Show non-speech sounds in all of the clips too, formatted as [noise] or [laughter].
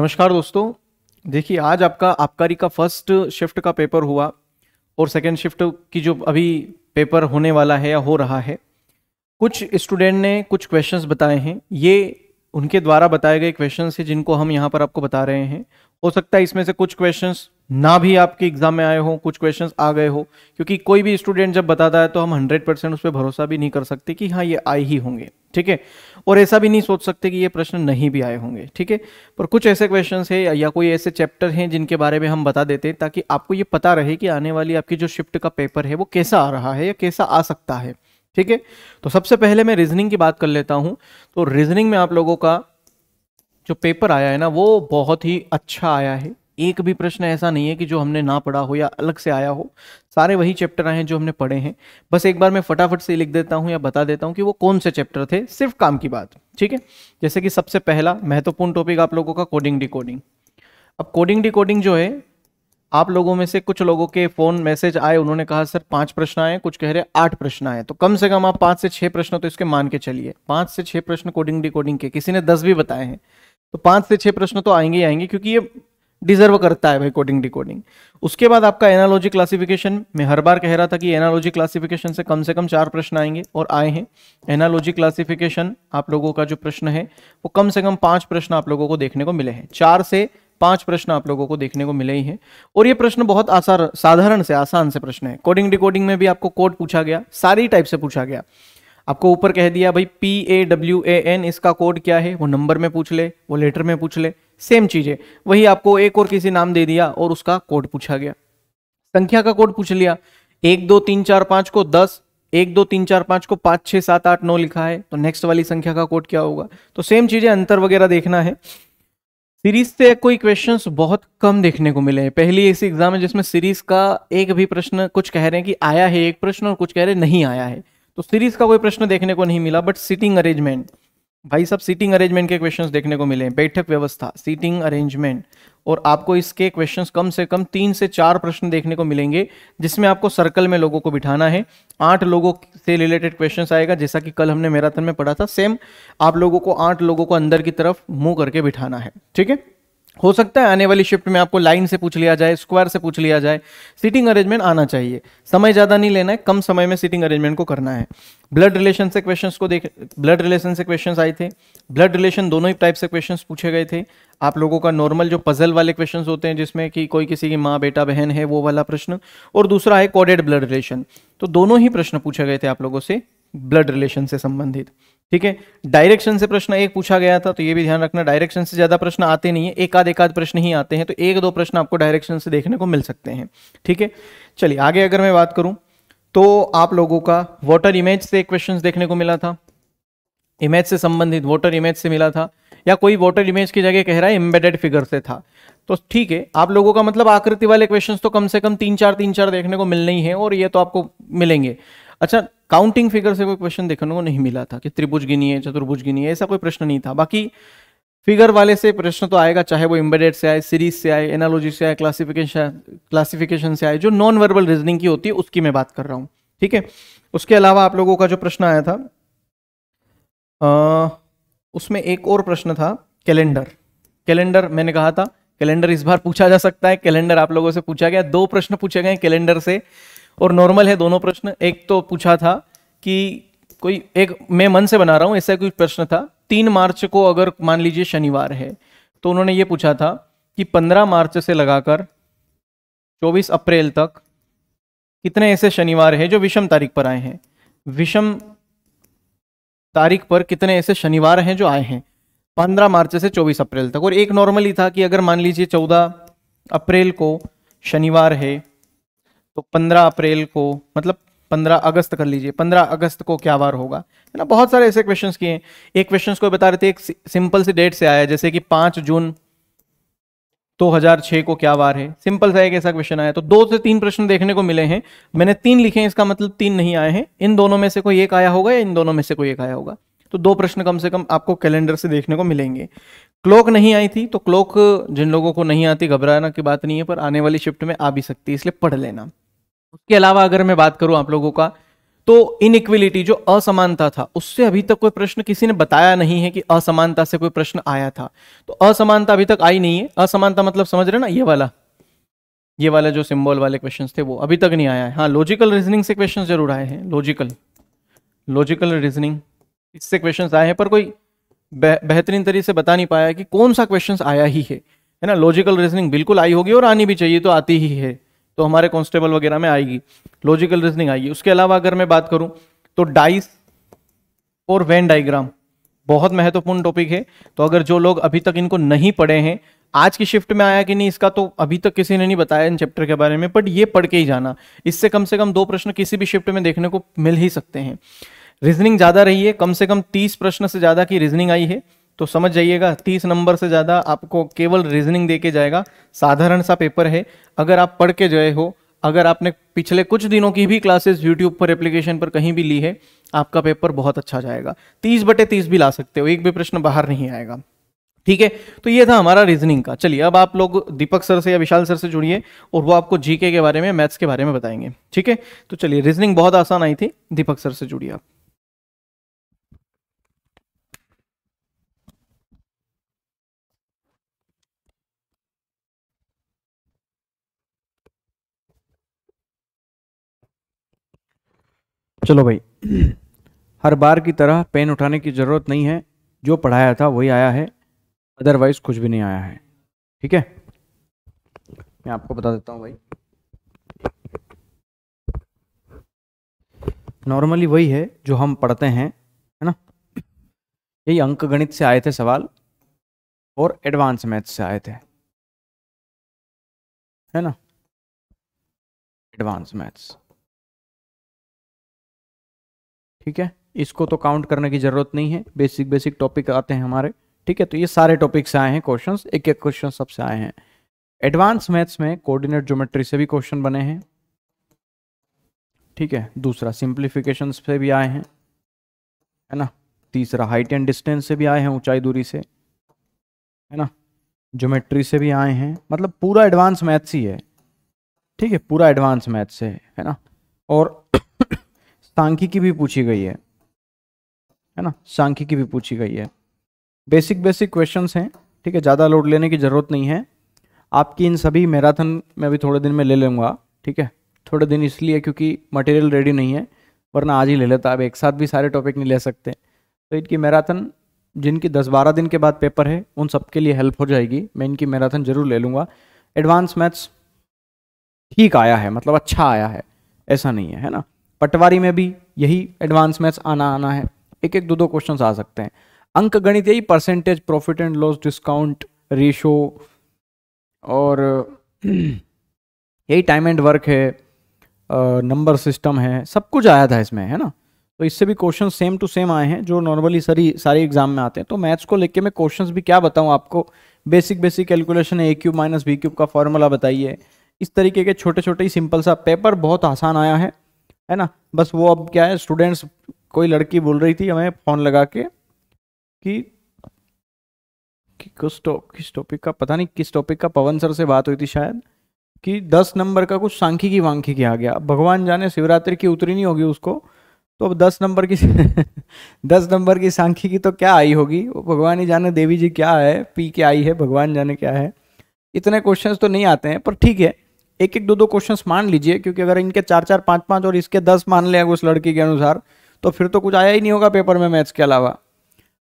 नमस्कार दोस्तों देखिए आज आपका आबकारी का फर्स्ट शिफ्ट का पेपर हुआ और सेकेंड शिफ्ट की जो अभी पेपर होने वाला है या हो रहा है कुछ स्टूडेंट ने कुछ क्वेश्चंस बताए हैं ये उनके द्वारा बताए गए क्वेश्चंस हैं जिनको हम यहाँ पर आपको बता रहे हैं हो सकता है इसमें से कुछ क्वेश्चंस ना भी आपके एग्जाम में आए हो कुछ क्वेश्चन आ गए हो क्योंकि कोई भी स्टूडेंट जब बताता है तो हम हंड्रेड परसेंट उस पर भरोसा भी नहीं कर सकते कि हाँ ये आए ही होंगे ठीक है और ऐसा भी नहीं सोच सकते कि ये प्रश्न नहीं भी आए होंगे ठीक है पर कुछ ऐसे क्वेश्चंस हैं या कोई ऐसे चैप्टर हैं जिनके बारे में हम बता देते हैं ताकि आपको ये पता रहे कि आने वाली आपकी जो शिफ्ट का पेपर है वो कैसा आ रहा है या कैसा आ सकता है ठीक है तो सबसे पहले मैं रीजनिंग की बात कर लेता हूँ तो रीजनिंग में आप लोगों का जो पेपर आया है ना वो बहुत ही अच्छा आया है एक भी प्रश्न ऐसा नहीं है कि जो हमने ना पढ़ा हो या अलग से आया हो सारे वही चैप्टर आए हैं जो हमने पढ़े हैं बस एक बार मैं फटाफट से लिख देता हूँ या बता देता हूँ कि वो कौन से चैप्टर थे सिर्फ काम की बात ठीक है जैसे कि सबसे पहला महत्वपूर्ण टॉपिक आप लोगों का कोडिंग डिकोडिंग अब कोडिंग डिकोडिंग जो है आप लोगों में से कुछ लोगों के फोन मैसेज आए उन्होंने कहा सर पांच प्रश्न आए कुछ कह रहे आठ प्रश्न आए तो कम से कम आप पांच से छह प्रश्न तो इसके मान के चलिए पांच से छह प्रश्न कोडिंग डिकोडिंग के किसी ने दस भी बताए हैं तो पांच से छह प्रश्न तो आएंगे ही आएंगे क्योंकि ये डिजर्व करता है भाई कोडिंग डिकोडिंग उसके बाद आपका एनालॉजी क्लासिफिकेशन मैं हर बार कह रहा था कि एनालॉजी क्लासिफिकेशन से कम से कम चार प्रश्न आएंगे और आए हैं एनालॉजी क्लासिफिकेशन आप लोगों का जो प्रश्न है वो कम से कम पांच प्रश्न आप लोगों को देखने को मिले हैं चार से पांच प्रश्न आप लोगों को देखने को मिले ही हैं और ये प्रश्न बहुत आसार साधारण से आसान से प्रश्न है कोडिंग डिकोडिंग में भी आपको कोड पूछा गया सारी टाइप से पूछा गया आपको ऊपर कह दिया भाई P A W A N इसका कोड क्या है वो नंबर में पूछ ले वो लेटर में पूछ ले सेम चीज है वही आपको एक और किसी नाम दे दिया और उसका कोड पूछा गया संख्या का कोड पूछ लिया एक दो तीन चार पांच को दस एक दो तीन चार पांच को पांच छह सात आठ नौ लिखा है तो नेक्स्ट वाली संख्या का कोड क्या होगा तो सेम चीज़ें अंतर वगैरह देखना है सीरीज से कोई क्वेश्चन बहुत कम देखने को मिले हैं पहली ऐसी एग्जाम है जिसमें सीरीज का एक भी प्रश्न कुछ कह रहे हैं कि आया है एक प्रश्न और कुछ कह रहे नहीं आया है तो सीरीज का कोई प्रश्न देखने को नहीं मिला बट सिटिंग अरेंजमेंट भाई सब सीटिंग अरेंजमेंट के क्वेश्चंस देखने को मिले बैठक व्यवस्था सीटिंग अरेंजमेंट और आपको इसके क्वेश्चंस कम से कम तीन से चार प्रश्न देखने को मिलेंगे जिसमें आपको सर्कल में लोगों को बिठाना है आठ लोगों से रिलेटेड क्वेश्चंस आएगा जैसा कि कल हमने मैराथन में पढ़ा था सेम आप लोगों को आठ लोगों को अंदर की तरफ मुंह करके बिठाना है ठीक है हो सकता है आने वाली शिफ्ट में आपको लाइन से पूछ लिया जाए स्क्वायर से पूछ लिया जाए सीटिंग अरेंजमेंट आना चाहिए समय ज़्यादा नहीं लेना है कम समय में सीटिंग अरेंजमेंट को करना है ब्लड रिलेशन से क्वेश्चंस को देख ब्लड रिलेशन से क्वेश्चंस आए थे ब्लड रिलेशन दोनों ही टाइप से क्वेश्चंस पूछे गए थे आप लोगों का नॉर्मल जो पजल वाले क्वेश्चन होते हैं जिसमें कि कोई किसी की माँ बेटा बहन है वो वाला प्रश्न और दूसरा है कॉडेड ब्लड रिलेशन तो दोनों ही प्रश्न पूछे गए थे आप लोगों से ब्लड रिलेशन से संबंधित ठीक है डायरेक्शन से प्रश्न एक पूछा गया था तो ये भी ध्यान रखना डायरेक्शन से ज़्यादा प्रश्न आते नहीं है एक आध एक आध प्रश्न ही आते हैं तो एक दो प्रश्न आपको डायरेक्शन से देखने को मिल सकते हैं ठीक है चलिए आगे अगर मैं बात करूं तो आप लोगों का वॉटर इमेज से क्वेश्चन देखने को मिला था इमेज से संबंधित वॉटर इमेज से मिला था या कोई वॉटर इमेज की जगह कह रहा है एम्बेडेड फिगर से था तो ठीक है आप लोगों का मतलब आकृति वाले क्वेश्चंस तो कम से कम तीन चार तीन चार देखने को मिलने ही हैं और ये तो आपको मिलेंगे अच्छा काउंटिंग फिगर से कोई क्वेश्चन देखने को नहीं मिला था कि त्रिभुज गिनी है चतुर्भुज गिनी है ऐसा कोई प्रश्न नहीं था बाकी फिगर वाले से प्रश्न तो आएगा चाहे वो एम्बेडेड से आए सीरीज से आए एनालॉजी से आए क्लासिफिकेशन क्लासिफिकेशन से आए जो नॉन वर्बल रीजनिंग की होती है उसकी मैं बात कर रहा हूँ ठीक है उसके अलावा आप लोगों का जो प्रश्न आया था आ, उसमें एक और प्रश्न था कैलेंडर कैलेंडर मैंने कहा था कैलेंडर इस बार पूछा जा सकता है कैलेंडर आप लोगों से पूछा गया दो प्रश्न पूछे गए कैलेंडर से और नॉर्मल है दोनों प्रश्न एक तो पूछा था कि कोई एक मैं मन से बना रहा हूँ ऐसा कोई प्रश्न था तीन मार्च को अगर मान लीजिए शनिवार है तो उन्होंने ये पूछा था कि पंद्रह मार्च से लगाकर चौबीस अप्रैल तक कितने ऐसे शनिवार हैं जो विषम तारीख पर आए हैं विषम तारीख पर कितने ऐसे शनिवार हैं जो आए हैं पंद्रह मार्च से चौबीस अप्रैल तक और एक नॉर्मली था कि अगर मान लीजिए चौदह अप्रैल को शनिवार है तो 15 अप्रैल को मतलब 15 अगस्त कर लीजिए 15 अगस्त को क्या वार होगा है ना बहुत सारे ऐसे क्वेश्चंस किए एक क्वेश्चंस को बता रहे थे एक सिंपल से डेट से आया जैसे कि 5 जून 2006 को क्या वार है सिंपल सा एक ऐसा क्वेश्चन आया तो दो से तीन प्रश्न देखने को मिले हैं मैंने तीन लिखे हैं इसका मतलब तीन नहीं आए हैं इन दोनों में से कोई एक आया होगा या इन दोनों में से कोई एक आया होगा तो दो प्रश्न कम से कम आपको कैलेंडर से देखने को मिलेंगे क्लॉक नहीं आई थी तो क्लॉक जिन लोगों को नहीं आती घबराना की बात नहीं है पर आने वाली शिफ्ट में आ भी सकती है इसलिए पढ़ लेना उसके अलावा अगर मैं बात करूं आप लोगों का तो इनइक्विलिटी जो असमानता था उससे अभी तक कोई प्रश्न किसी ने बताया नहीं है कि असमानता से कोई प्रश्न आया था तो असमानता अभी तक आई नहीं है असमानता मतलब समझ रहे ना ये वाला ये वाला जो सिंबल वाले क्वेश्चन थे वो अभी तक नहीं आया है हाँ लॉजिकल रीजनिंग से क्वेश्चन जरूर आए हैं लॉजिकल लॉजिकल रीजनिंग इससे क्वेश्चन आए हैं पर कोई बेहतरीन तरीके से बता नहीं पाया कि कौन सा क्वेश्चन आया ही है है ना लॉजिकल रीजनिंग बिल्कुल आई होगी और आनी भी चाहिए तो आती ही है तो हमारे कॉन्स्टेबल वगैरह में आएगी लॉजिकल रीजनिंग आएगी उसके अलावा अगर मैं बात करूं तो डाइस और वेन डाइग्राम बहुत महत्वपूर्ण टॉपिक है तो अगर जो लोग अभी तक इनको नहीं पढ़े हैं आज की शिफ्ट में आया कि नहीं इसका तो अभी तक किसी ने नहीं बताया इन चैप्टर के बारे में बट ये पढ़ के ही जाना इससे कम से कम दो प्रश्न किसी भी शिफ्ट में देखने को मिल ही सकते हैं रीजनिंग ज़्यादा रही है कम से कम तीस प्रश्न से ज़्यादा की रीजनिंग आई है तो समझ जाइएगा तीस नंबर से ज़्यादा आपको केवल रीजनिंग दे के जाएगा साधारण सा पेपर है अगर आप पढ़ के गए हो अगर आपने पिछले कुछ दिनों की भी क्लासेस यूट्यूब पर एप्लीकेशन पर कहीं भी ली है आपका पेपर बहुत अच्छा जाएगा तीस बटे तीस भी ला सकते हो एक भी प्रश्न बाहर नहीं आएगा ठीक है तो ये था हमारा रीजनिंग का चलिए अब आप लोग दीपक सर से या विशाल सर से जुड़िए और वो आपको जीके के बारे में मैथ्स के बारे में बताएंगे ठीक है तो चलिए रीजनिंग बहुत आसान आई थी दीपक सर से जुड़िए आप चलो भाई हर बार की तरह पेन उठाने की ज़रूरत नहीं है जो पढ़ाया था वही आया है अदरवाइज़ कुछ भी नहीं आया है ठीक है मैं आपको बता देता हूँ भाई नॉर्मली वही है जो हम पढ़ते हैं है ना यही अंक गणित से आए थे सवाल और एडवांस मैथ से आए थे है ना एडवांस मैथ्स ठीक है इसको तो काउंट करने की जरूरत नहीं है बेसिक बेसिक टॉपिक आते हैं हमारे ठीक है तो ये सारे टॉपिक से आए हैं क्वेश्चन एक एक क्वेश्चन सबसे आए हैं एडवांस मैथ्स में कोऑर्डिनेट ज्योमेट्री से भी क्वेश्चन बने हैं ठीक है दूसरा सिंप्लीफिकेशन से भी आए हैं है ना तीसरा हाइट एंड डिस्टेंस से भी आए हैं ऊंचाई दूरी से है ना ज्योमेट्री से भी आए हैं मतलब पूरा एडवांस मैथ्स ही है ठीक है पूरा एडवांस मैथ्स है है ना और सांख्यिकी भी पूछी गई है है ना सांख्यिकी भी पूछी गई है बेसिक बेसिक क्वेश्चन हैं ठीक है ज़्यादा लोड लेने की ज़रूरत नहीं है आपकी इन सभी मैराथन में भी थोड़े दिन में ले लूँगा ठीक है थोड़े दिन इसलिए क्योंकि मटेरियल रेडी नहीं है वरना आज ही ले लेता अब एक साथ भी सारे टॉपिक नहीं ले सकते तो इनकी मैराथन जिनकी दस बारह दिन के बाद पेपर है उन सबके लिए हेल्प हो जाएगी मैं इनकी मैराथन जरूर ले लूँगा एडवांस मैथ्स ठीक आया है मतलब अच्छा आया है ऐसा नहीं है है ना पटवारी में भी यही एडवांस मैथ्स आना आना है एक एक दो दो क्वेश्चन आ सकते हैं अंक गणित यही percentage profit and loss discount ratio और यही टाइम एंड वर्क है नंबर सिस्टम है सब कुछ आया था इसमें है ना तो इससे भी क्वेश्चन सेम टू सेम आए हैं जो नॉर्मली सारी सारे एग्जाम में आते हैं तो मैथ्स को लेके मैं क्वेश्चंस भी क्या बताऊं आपको बेसिक बेसिक कैलकुलेशन है A cube minus B cube का फॉर्मूला बताइए इस तरीके के छोटे छोटे ही सिंपल सा पेपर बहुत आसान आया है है ना बस वो अब क्या है स्टूडेंट्स कोई लड़की बोल रही थी हमें फ़ोन लगा के कि कि किस टॉप किस टॉपिक का पता नहीं किस टॉपिक का पवन सर से बात हुई थी शायद कि दस नंबर का कुछ सांखी वांखी वांखिकी आ गया भगवान जाने शिवरात्रि की उतरी नहीं होगी उसको तो अब दस नंबर की [laughs] दस नंबर की सांखी की तो क्या आई होगी वो भगवान ही जाने देवी जी क्या है पी के आई है भगवान जाने क्या है इतने क्वेश्चंस तो नहीं आते हैं पर ठीक है एक एक दो दो क्वेश्चन मान लीजिए क्योंकि अगर इनके चार चार पांच पांच और इसके दस मान ले उस लड़की के अनुसार तो फिर तो कुछ आया ही नहीं होगा पेपर में मैथ्स के अलावा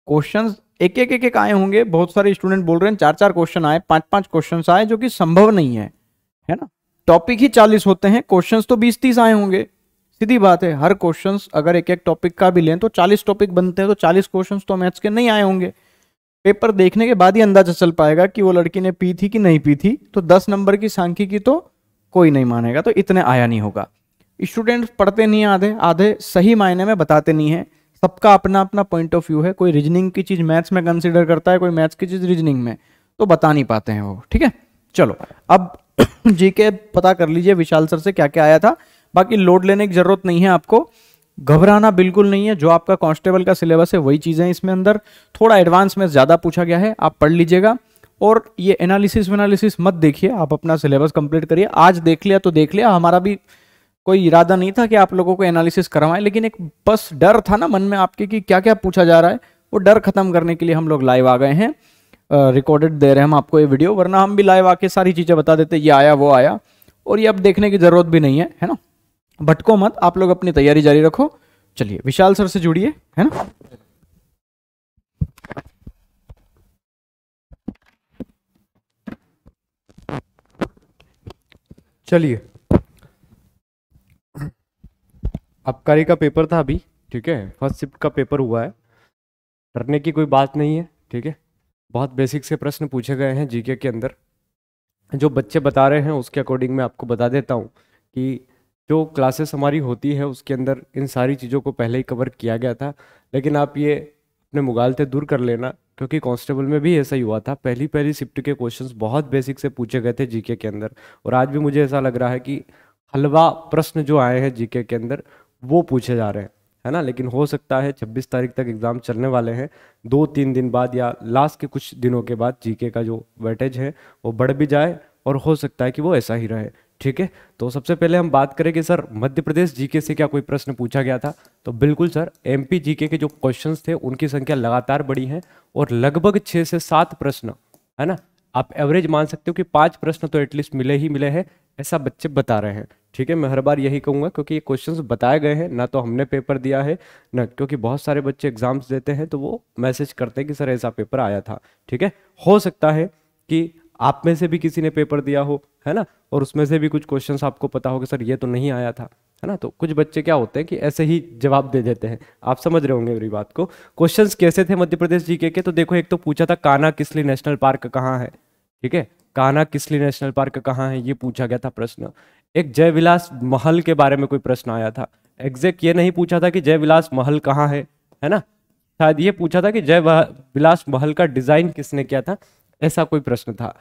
क्वेश्चन एक एक एक एक आए होंगे बहुत सारे स्टूडेंट बोल रहे हैं चार चार क्वेश्चन आए पांच पांच क्वेश्चन आए जो कि संभव नहीं है है ना टॉपिक ही चालीस होते हैं क्वेश्चन तो बीस तीस आए होंगे सीधी बात है हर क्वेश्चन अगर एक एक टॉपिक का भी लें तो चालीस टॉपिक बनते हैं तो चालीस क्वेश्चन तो मैथ्स के नहीं आए होंगे पेपर देखने के बाद ही अंदाजा चल पाएगा कि वो लड़की ने पी थी कि नहीं पी थी तो दस नंबर की सांख्य की तो कोई नहीं मानेगा तो इतने आया नहीं होगा स्टूडेंट पढ़ते नहीं आधे आधे सही मायने में बताते नहीं है सबका अपना अपना पॉइंट ऑफ व्यू है कोई रीजनिंग की चीज़ मैथ्स में कंसिडर करता है कोई मैथ्स की चीज़ रीजनिंग में तो बता नहीं पाते हैं वो ठीक है चलो अब जी [clears throat] के पता कर लीजिए विशाल सर से क्या क्या आया था बाकी लोड लेने की जरूरत नहीं है आपको घबराना बिल्कुल नहीं है जो आपका कांस्टेबल का सिलेबस है वही चीज़ें इसमें अंदर थोड़ा एडवांस में ज़्यादा पूछा गया है आप पढ़ लीजिएगा और ये एनालिसिस वेनालिसिस मत देखिए आप अपना सिलेबस कंप्लीट करिए आज देख लिया तो देख लिया हमारा भी कोई इरादा नहीं था कि आप लोगों को एनालिसिस करवाएं लेकिन एक बस डर था ना मन में आपके कि क्या क्या पूछा जा रहा है वो डर खत्म करने के लिए हम लोग लाइव आ गए हैं रिकॉर्डेड दे रहे हैं हम आपको ये वीडियो वरना हम भी लाइव आके सारी चीज़ें बता देते ये आया वो आया और ये अब देखने की ज़रूरत भी नहीं है है ना भटको मत आप लोग अपनी तैयारी जारी रखो चलिए विशाल सर से जुड़िए है ना चलिए आबकारी का पेपर था अभी ठीक है फर्स्ट शिफ्ट का पेपर हुआ है डरने की कोई बात नहीं है ठीक है बहुत बेसिक से प्रश्न पूछे गए हैं जीके के अंदर जो बच्चे बता रहे हैं उसके अकॉर्डिंग मैं आपको बता देता हूँ कि जो क्लासेस हमारी होती है उसके अंदर इन सारी चीज़ों को पहले ही कवर किया गया था लेकिन आप ये अपने मुगाल से दूर कर लेना क्योंकि कांस्टेबल में भी ऐसा ही हुआ था पहली पहली शिफ्ट के क्वेश्चंस बहुत बेसिक से पूछे गए थे जीके के अंदर और आज भी मुझे ऐसा लग रहा है कि हलवा प्रश्न जो आए हैं जीके के अंदर वो पूछे जा रहे हैं है ना लेकिन हो सकता है 26 तारीख तक एग्ज़ाम चलने वाले हैं दो तीन दिन बाद या लास्ट के कुछ दिनों के बाद जीके का जो वेटेज है वो बढ़ भी जाए और हो सकता है कि वो ऐसा ही रहे ठीक है तो सबसे पहले हम बात करेंगे सर मध्य प्रदेश जीके से क्या कोई प्रश्न पूछा गया था तो बिल्कुल सर एमपी जीके के जो क्वेश्चंस थे उनकी संख्या लगातार बढ़ी है और लगभग छः से सात प्रश्न है ना आप एवरेज मान सकते हो कि पांच प्रश्न तो एटलीस्ट मिले ही मिले हैं ऐसा बच्चे बता रहे हैं ठीक है मैं हर बार यही कहूँगा क्योंकि ये क्वेश्चन बताए गए हैं ना तो हमने पेपर दिया है ना क्योंकि बहुत सारे बच्चे एग्जाम्स देते हैं तो वो मैसेज करते हैं कि सर ऐसा पेपर आया था ठीक है हो सकता है कि आप में से भी किसी ने पेपर दिया हो है ना और उसमें से भी कुछ क्वेश्चन आपको पता हो कि सर ये तो नहीं आया था है ना तो कुछ बच्चे क्या होते हैं कि ऐसे ही जवाब दे देते हैं आप समझ रहे होंगे मेरी बात को क्वेश्चंस कैसे थे मध्य प्रदेश जीके के तो देखो एक तो पूछा था काना किसली नेशनल पार्क कहाँ है ठीक है काना किसली नेशनल पार्क कहाँ है ये पूछा गया था प्रश्न एक जयविलास महल के बारे में कोई प्रश्न आया था एग्जैक्ट ये नहीं पूछा था कि जयविलास महल कहाँ है है ना शायद ये पूछा था कि जय विलास महल का डिजाइन किसने किया था ऐसा कोई प्रश्न था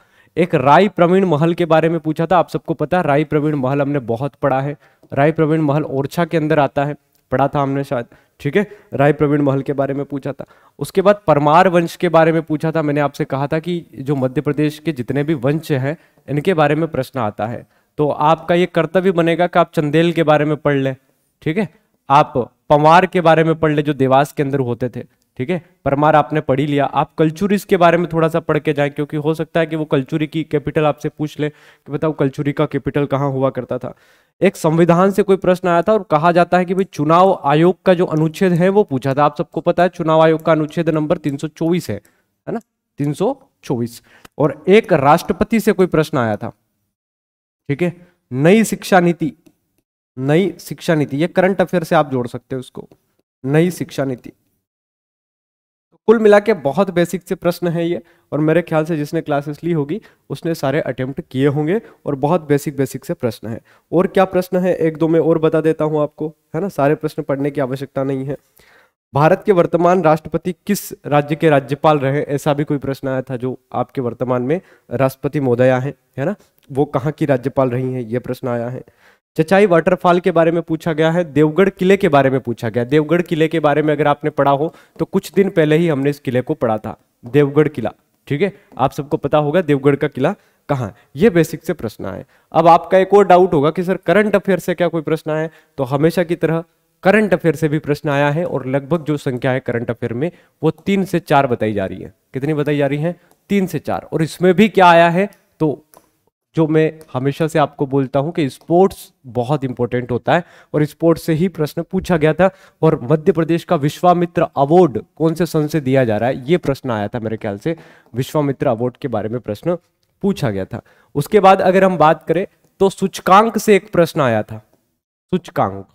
एक राय प्रवीण महल के बारे में पूछा था आप सबको पता है राय प्रवीण महल हमने बहुत पढ़ा है राय प्रवीण महल ओरछा के अंदर आता है पढ़ा था हमने शायद ठीक है राय प्रवीण महल के बारे में पूछा था उसके बाद परमार वंश के बारे में पूछा था मैंने आपसे कहा था कि जो मध्य प्रदेश के जितने भी वंश हैं इनके बारे में प्रश्न आता है तो आपका ये कर्तव्य बनेगा कि आप चंदेल के बारे में पढ़ लें ठीक है आप पंवार के बारे में पढ़ लें जो देवास के अंदर होते थे ठीक है परमार आपने पढ़ी लिया आप कल्चुरीज के बारे में थोड़ा सा पढ़ के जाएं क्योंकि हो सकता है कि वो कल्चुरी की कैपिटल आपसे पूछ ले कि बताओ कल्चुरी का कैपिटल कहाँ हुआ करता था एक संविधान से कोई प्रश्न आया था और कहा जाता है कि भाई चुनाव आयोग का जो अनुच्छेद है वो पूछा था आप सबको पता है चुनाव आयोग का अनुच्छेद नंबर तीन है है ना तीन और एक राष्ट्रपति से कोई प्रश्न आया था ठीक है नई शिक्षा नीति नई शिक्षा नीति ये करंट अफेयर से आप जोड़ सकते हैं उसको नई शिक्षा नीति कुल मिला के बहुत बेसिक से प्रश्न है ये और मेरे ख्याल से जिसने क्लासेस ली होगी उसने सारे अटेम्प्ट किए होंगे और बहुत बेसिक बेसिक से प्रश्न है और क्या प्रश्न है एक दो में और बता देता हूँ आपको है ना सारे प्रश्न पढ़ने की आवश्यकता नहीं है भारत के वर्तमान राष्ट्रपति किस राज्य के राज्यपाल रहे ऐसा भी कोई प्रश्न आया था जो आपके वर्तमान में राष्ट्रपति महोदया है है ना वो कहाँ की राज्यपाल रही हैं ये प्रश्न आया है चचाई वाटरफॉल के बारे में पूछा गया है देवगढ़ किले के बारे में पूछा गया देवगढ़ किले के बारे में अगर आपने पढ़ा हो तो कुछ दिन पहले ही हमने इस किले को पढ़ा था देवगढ़ किला ठीक है आप सबको पता होगा देवगढ़ का किला कहा ये बेसिक से प्रश्न है अब आपका एक और डाउट होगा कि सर करंट अफेयर से क्या कोई प्रश्न है तो हमेशा की तरह करंट अफेयर से भी प्रश्न आया है और लगभग जो संख्या है करंट अफेयर में वो तीन से चार बताई जा रही है कितनी बताई जा रही है तीन से चार और इसमें भी क्या आया है तो जो मैं हमेशा से आपको बोलता हूं कि स्पोर्ट्स बहुत इंपॉर्टेंट होता है और स्पोर्ट्स से ही प्रश्न पूछा गया था और मध्य प्रदेश का विश्वामित्र अवार्ड कौन से सन से दिया जा रहा है ये प्रश्न आया था मेरे ख्याल से विश्वामित्र अवार्ड के बारे में प्रश्न पूछा गया था उसके बाद अगर हम बात करें तो सूचकांक से एक प्रश्न आया था सूचकांक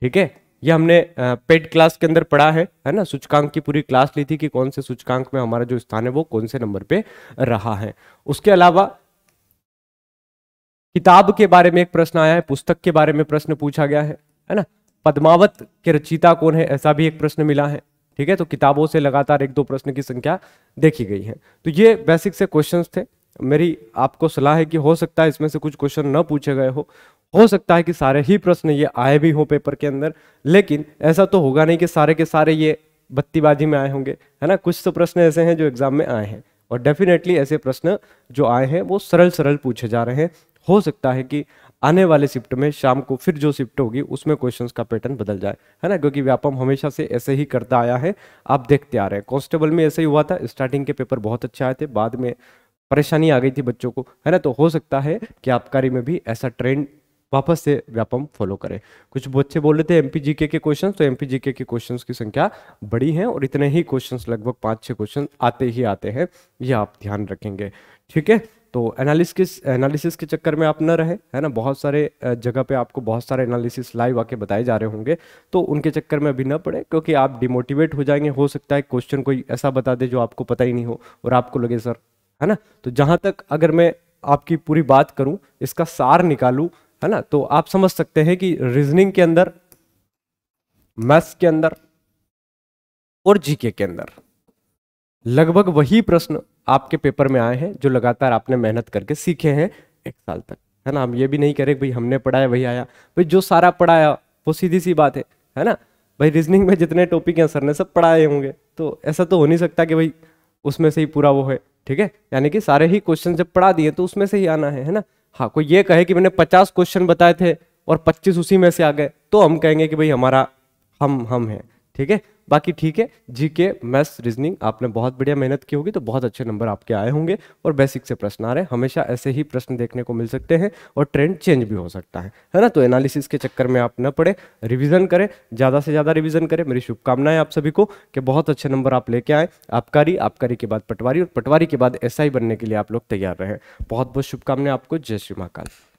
ठीक है ये हमने पेड क्लास के अंदर पढ़ा है है ना सूचकांक की पूरी क्लास ली थी कि कौन से सूचकांक में हमारा जो स्थान है वो कौन से नंबर पे रहा है उसके अलावा किताब के बारे में एक प्रश्न आया है पुस्तक के बारे में प्रश्न पूछा गया है है ना पद्मावत के रचिता कौन है ऐसा भी एक प्रश्न मिला है ठीक है तो किताबों से लगातार एक दो प्रश्न की संख्या देखी गई है तो ये बेसिक से क्वेश्चंस थे मेरी आपको सलाह है कि हो सकता है इसमें से कुछ क्वेश्चन न पूछे गए हो हो सकता है कि सारे ही प्रश्न ये आए भी हो पेपर के अंदर लेकिन ऐसा तो होगा नहीं कि सारे के सारे ये बत्तीबाजी में आए होंगे है ना कुछ तो प्रश्न ऐसे हैं जो एग्जाम में आए हैं और डेफिनेटली ऐसे प्रश्न जो आए हैं वो सरल सरल पूछे जा रहे हैं हो सकता है कि आने वाले शिफ्ट में शाम को फिर जो शिफ्ट होगी उसमें क्वेश्चन का पैटर्न बदल जाए है ना क्योंकि व्यापम हमेशा से ऐसे ही करता आया है आप देखते आ रहे हैं कॉन्स्टेबल में ऐसे ही हुआ था स्टार्टिंग के पेपर बहुत अच्छे आए थे बाद में परेशानी आ गई थी बच्चों को है ना तो हो सकता है कि आपकारी में भी ऐसा ट्रेंड वापस से व्यापम फॉलो करें कुछ बच्चे बोल रहे थे एम पी के क्वेश्चन तो एम पी के क्वेश्चन की संख्या बड़ी है और इतने ही क्वेश्चन लगभग पाँच छः क्वेश्चन आते ही आते हैं ये आप ध्यान रखेंगे ठीक है तो एनालिसिस एनालिसिस के चक्कर में आप न रहे है ना बहुत सारे जगह पे आपको बहुत सारे एनालिसिस लाइव आके बताए जा रहे होंगे तो उनके चक्कर में अभी न पड़े क्योंकि आप डिमोटिवेट हो जाएंगे हो सकता है क्वेश्चन कोई ऐसा बता दे जो आपको पता ही नहीं हो और आपको लगे सर है ना तो जहाँ तक अगर मैं आपकी पूरी बात करूँ इसका सार निकालू है ना तो आप समझ सकते हैं कि रीजनिंग के अंदर मैथ्स के अंदर और जीके के अंदर लगभग वही प्रश्न आपके पेपर में आए हैं जो लगातार आपने मेहनत करके सीखे हैं एक साल तक है ना हम ये भी नहीं करें भाई हमने पढ़ाया वही आया भाई जो सारा पढ़ाया वो सीधी सी बात है है ना भाई रीजनिंग में जितने टॉपिक हैं सर ने सब पढ़ाए होंगे तो ऐसा तो हो नहीं सकता कि भाई उसमें से ही पूरा वो है ठीक है यानी कि सारे ही क्वेश्चन जब पढ़ा दिए तो उसमें से ही आना है है ना हाँ कोई ये कहे कि मैंने पचास क्वेश्चन बताए थे और पच्चीस उसी में से आ गए तो हम कहेंगे कि भाई हमारा हम हम हैं ठीक है बाकी ठीक है जी के मैथ्स रीजनिंग आपने बहुत बढ़िया मेहनत की होगी तो बहुत अच्छे नंबर आपके आए होंगे और बेसिक से प्रश्न आ रहे हैं हमेशा ऐसे ही प्रश्न देखने को मिल सकते हैं और ट्रेंड चेंज भी हो सकता है है ना तो एनालिसिस के चक्कर में आप न पढ़े रिविजन करें ज़्यादा से ज़्यादा रिविजन करें मेरी शुभकामनाएं आप सभी को कि बहुत अच्छे नंबर आप लेके आए आबकारी आबकारी के बाद पटवारी और पटवारी के बाद एस बनने के लिए आप लोग तैयार रहें बहुत बहुत शुभकामनाएं आपको जय श्री महाकाल